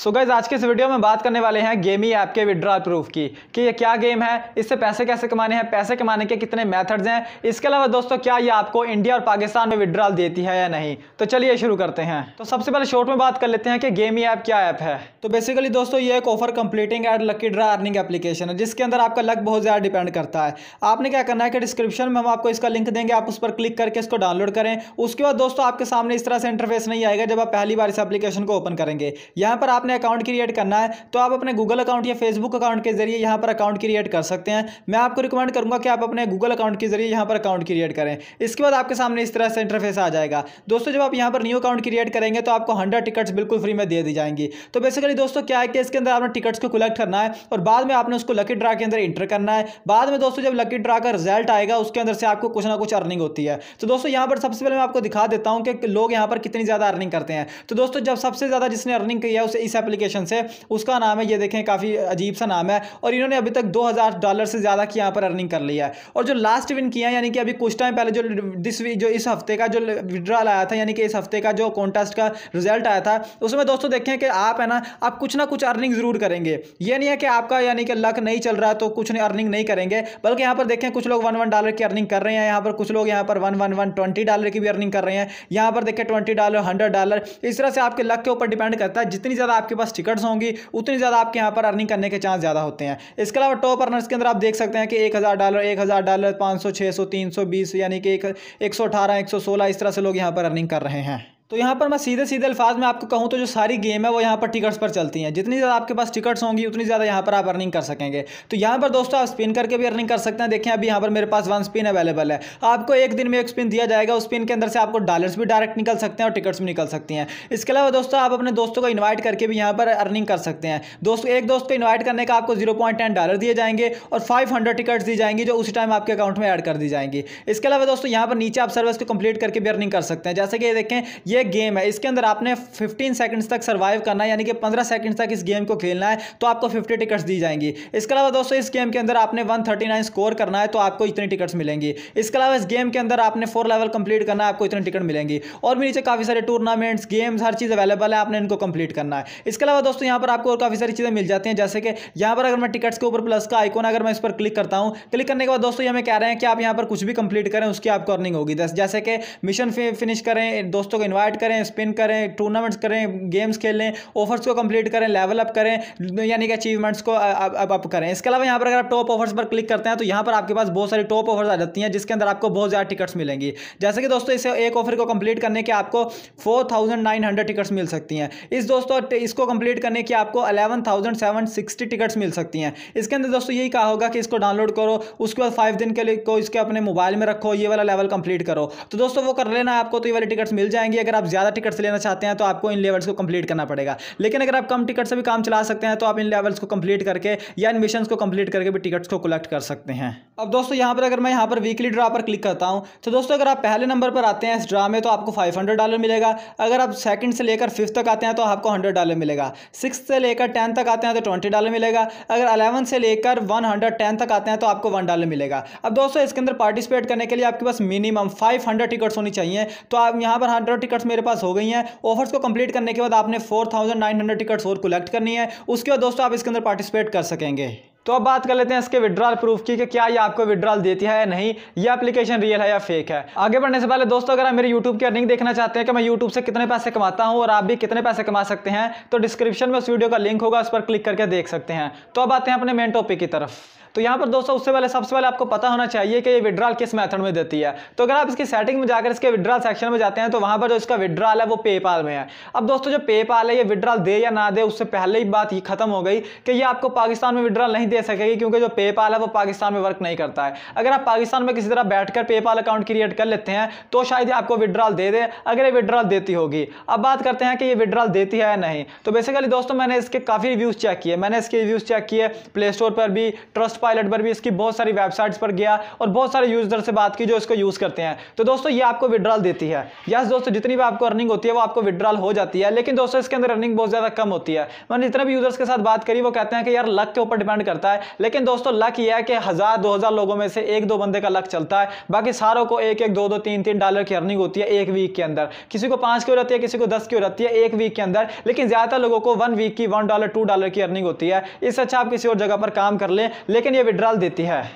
सो so guys आज के इस वीडियो में बात करने वाले हैं गेमी ऐप के विड्रॉल प्रूफ की कि ये क्या गेम है इससे पैसे कैसे कमाने हैं पैसे कमाने के कितने मेथड्स हैं इसके अलावा दोस्तों क्या ये आपको इंडिया और पाकिस्तान में विड्रॉल देती है या नहीं तो चलिए शुरू करते हैं तो सबसे पहले शॉर्ट में बात कर लेते हैं कि गेमी ऐप क्या ऐप है तो बेसिकली दोस्तों ये एक offer completing ad lucky draw earning application है जिसके अंदर आपका लक बहुत ज़्यादा डिपेंड करता है आपने क्या करना है कि डिस्क्रिप्शन में हम आपको इसका लिंक देंगे आप उस पर क्लिक करके इसको डाउनलोड करें उसके बाद दोस्तों आपके सामने इस तरह से इंटरफेस नहीं आएगा जब आप पहली बार इस एप्लीकेशन को ओपन करेंगे यहाँ पर आपने अपने अकाउंट क्रिएट करना है तो आप अपने गूगल अकाउंट या फेसबुक अकाउंट के जरिए यहाँ पर अकाउंट क्रिएट कर सकते हैं मैं आपको रिकमेंड करूँगा कि आप अपने गूगल अकाउंट के जरिए यहाँ पर अकाउंट क्रिएट करें इसके बाद आपके सामने इस तरह से इंटरफेस आ जाएगा दोस्तों जब आप यहाँ पर न्यू अकाउंट क्रिएट करेंगे तो आपको हंड्रेड टिकट्स बिल्कुल फ्री में दे दी जाएंगी तो बेसिकली दोस्तों क्या है कि इसके अंदर आपने टिकट्स को कलेक्ट करना है और बाद में आपने उसको लकी ड्रा के अंदर इंटर करना है बाद में दोस्तों जब लकी ड्रा का रिजल्ट आएगा उसके अंदर से आपको कुछ ना कुछ अर्निंग होती है तो दोस्तों यहाँ पर सबसे पहले मैं आपको दिखा देता हूँ कि लोग यहाँ पर कितनी ज़्यादा अर्निंग करते हैं तो दोस्तों जब सबसे ज़्यादा जिसने अर्निंग की है उसे इस एप्लीकेशन से उसका नाम है ये देखें काफ़ी अजीब सा नाम है और इन्होंने अभी तक दो डॉलर से ज़्यादा की यहाँ पर अर्निंग कर लिया है और जो लास्ट विन किया यानी कि अभी कुछ टाइम पहले जो दिस वी जो इस हफ्ते का जो विड्रॉल आया था यानी कि इस हफ्ते का जो कॉन्टेस्ट का रिजल्ट आया था उसमें दोस्तों देखें कि आप है ना आप कुछ ना कुछ अर्निंग ज़रूर करेंगे ये नहीं है कि आपका यानी कि लक नहीं चल रहा तो कुछ नहीं अर्निंग नहीं करेंगे बल्कि यहाँ पर देखें कुछ लोग वन वन डॉलर की अर्निंग कर रहे हैं यहाँ पर कुछ लोग यहाँ पर one one one twenty dollar की भी अर्निंग कर रहे हैं यहाँ पर देखें ट्वेंटी डॉलर हंड्रेड डॉलर इस तरह से आपके लक के ऊपर डिपेंड करता है जितनी ज़्यादा आपके पास टिकट्स होंगी उतनी ज़्यादा आपके यहाँ पर अर्निंग करने के चांस ज़्यादा होते हैं इसके अलावा टॉप अर्नर्स के अंदर आप देख सकते हैं कि एक हज़ार डॉलर एक हज़ार डॉलर पाँच सौ छः सौ तीन सौ बीस यानी कि एक एक सौ अठारह एक सौ सोलह इस तरह से लोग यहाँ पर अर्निंग कर रहे हैं तो यहाँ पर मैं सीधे सीधे अल्फाज में आपको कहूँ तो जो सारी गेम है वो यहाँ पर टिकट्स पर चलती हैं जितनी ज़्यादा आपके पास टिकट्स होंगी उतनी ज़्यादा यहाँ पर आप अर्निंग कर सकेंगे तो यहाँ पर दोस्तों आप स्पिन करके भी अर्निंग कर सकते हैं देखें अभी यहाँ पर मेरे पास वन स्पिन अवेलेबल है आपको एक दिन में एक स्पिन दिया जाएगा उस स्पिन के अंदर से आपको डॉलर्स भी डायरेक्ट निकल सकते हैं और टिकट्स भी निकल सकती हैं इसके अलावा दोस्तों आप अपने दोस्तों को इन्वाइट करके भी यहाँ पर अर्निंग कर सकते हैं दोस्त एक दोस्त को इन्वाइट करने का आपको जीरो पॉइंट टेन डॉलर दिए जाएंगे और फाइव हंड्रेड टिकट्स दी जाएंगी जो उसी टाइम आपके अकाउंट में ऐड कर दी जाएंगी इसके अलावा दोस्तों यहाँ पर नीचे आप सर्विस को कंप्लीट करके भी अर्निंग कर सकते हैं जैसे कि देखें ये एक गेम है इसके अंदर आपने फिफ्टीन सेकंड तक सर्वाइव करना है यानी कि पंद्रह सेकेंड्स तक इस गेम को खेलना है तो आपको फिफ्टी टिकट्स दी जाएंगी इसके अलावा दोस्तों इस गेम के अंदर आपने वन स्कोर करना है तो आपको इतनी टिकट्स मिलेंगी इसके अलावा इस गेम के अंदर आपने फोर लेवल कंप्लीट करना है आपको इतनी टिकट मिलेंगी और भी नीचे काफ़ी सारे टूर्नामेंट्स गेम्स हर चीज़ अवेलेबल है आपने इनको कंप्लीट करना है इसके अलावा दोस्तों यहाँ पर आपको और काफ़ी सारी चीज़ें मिल जाती हैं जैसे कि यहाँ पर अगर मैं टिकट्स के ऊपर प्लस का आइकॉन अगर मैं इस पर क्लिक करता हूँ क्लिक करने के बाद दोस्तों ये हमें कह रहे हैं कि आप यहाँ पर कुछ भी कंप्लीट करें उसकी आपको अर्निंग होगी जैसे कि मिशन फिनिश करें दोस्तों को इन्वाइट स्टार्ट करें स्पिन करें टूर्नामेंट्स करें गेम्स खेलें ऑफर्स को कंप्लीट करें लेवल अप करें यानी कि अचीवमेंट्स को अप अप करें इसके अलावा यहाँ पर अगर आप टॉप ऑफर्स पर क्लिक करते हैं तो यहाँ पर आपके पास बहुत सारी टॉप ऑफर्स आ जाती हैं जिसके अंदर आपको बहुत ज़्यादा टिकट्स मिलेंगी जैसे कि दोस्तों इसे एक ऑफर को कंप्लीट करने के आपको four thousand nine hundred tickets मिल सकती हैं इस दोस्तों इसको कंप्लीट करने की आपको eleven thousand seven sixty tickets मिल सकती हैं इसके अंदर दोस्तों यही कहा होगा कि इसको डाउनलोड करो उसके बाद फाइव दिन के लिए को इसके अपने मोबाइल में रखो ये वाला लेवल कंप्लीट करो तो दोस्तों वो कर लेना आपको तो ये वाली टिकट्स मिल जाएंगी अगर आप ज़्यादा टिकट से लेना चाहते हैं तो आपको इन लेवल्स को कंप्लीट करना पड़ेगा लेकिन अगर आप कम टिकट से भी काम चला सकते हैं तो आप इन लेवल्स को कंप्लीट करके या इन मिशन को कंप्लीट करके भी टिकट्स को कलेक्ट कर सकते हैं अब दोस्तों यहाँ पर अगर मैं यहाँ पर वीकली ड्रा पर क्लिक करता हूँ तो दोस्तों अगर आप पहले नंबर पर आते हैं इस ड्रा में तो आपको फाइव डॉलर मिलेगा अगर आप सेकंड से लेकर फिफ्थ तक आते हैं तो आपको हंड्रेड डॉलर मिलेगा सिक्स से लेकर टेंथ तक आते हैं तो ट्वेंटी डॉलर मिलेगा अगर अलेवन से लेकर वन हंड्रेड टेन तक आते हैं तो आपको वन डॉलर मिलेगा अब दोस्तों इसके अंदर पार्टिसिपेट करने के लिए आपके पास मिनिमम फाइव हंड्रेड टिकट्स होनी चाहिए तो आप यहाँ पर हंड्रेड टिकट्स मेरे पास हो गई हैं ऑफर्स को कंप्लीट करने के बाद आपने four thousand nine hundred tickets और कलेक्ट करनी है उसके बाद दोस्तों आप इसके अंदर पार्टिसिपेट कर सकेंगे तो अब बात कर लेते हैं इसके विड्रॉल प्रूफ की कि क्या ये आपको विड्रॉल देती है या नहीं ये एप्लीकेशन रियल है या फेक है आगे बढ़ने से पहले दोस्तों अगर आप मेरे यूट्यूब की अर्निंग देखना चाहते हैं कि मैं यूट्यूब से कितने पैसे कमाता हूँ और आप भी कितने पैसे कमा सकते हैं तो डिस्क्रिप्शन में उस वीडियो का लिंक होगा उस पर क्लिक करके देख सकते हैं तो अब आते हैं अपने मेन टॉपिक की तरफ तो यहाँ पर दोस्तों उससे पहले सबसे पहले आपको पता होना चाहिए कि ये विड्रॉल किस मेथड में देती है तो अगर आप इसकी सेटिंग में जाकर इसके विड्रॉल सेक्शन में जाते हैं तो वहाँ पर जो इसका विड्रॉल है वो पेपाल में है अब दोस्तों जो पेपाल है ये विड्रॉल दे या ना दे उससे पहले ही बात ही खत्म हो गई कि ये आपको पाकिस्तान में विड्रॉल नहीं दे ले सकेगी क्योंकि जो पेपाल है वो पाकिस्तान में वर्क नहीं करता है अगर आप पाकिस्तान में किसी तरह बैठकर पेपाल अकाउंट क्रिएट कर लेते हैं तो शायद आपको विड्रॉल दे दे अगर ये विड्रॉल देती होगी अब बात करते हैं कि ये विड्रॉल देती है या नहीं तो बेसिकली दोस्तों मैंने इसके काफ़ी रिव्यूज़ चेक किए मैंने इसके रिव्यूज़ चेक किए प्ले स्टोर पर भी ट्रस्ट पायलट पर भी इसकी बहुत सारी वेबसाइट्स पर गया और बहुत सारे यूज़र से बात की जो इसको यूज़ करते हैं तो दोस्तों ये आपको विड्रॉल देती है यस दोस्तों जितनी भी आपको अर्निंग होती है वो आपको विड्रॉल हो जाती है लेकिन दोस्तों इसके अंदर अर्निंग बहुत ज़्यादा कम होती है मैंने जितना भी यूज़र्स के साथ बात करी वो कहते हैं कि यार लक के ऊपर डिपेंड करता है लेकिन दोस्तों लक यह है कि हज़ार दो हज़ार लोगों में से एक दो बंदे का लक चलता है बाकी सारों को एक एक दो दो तीन तीन डॉलर की अर्निंग होती है एक वीक के अंदर किसी को पांच की रहती है किसी को दस की रहती है एक वीक के अंदर लेकिन ज़्यादातर लोगों को वन वीक की वन डॉलर टू डॉलर की अर्निंग होती है इससे अच्छा आप किसी और जगह पर काम कर लें लेकिन यह विड्रॉल देती है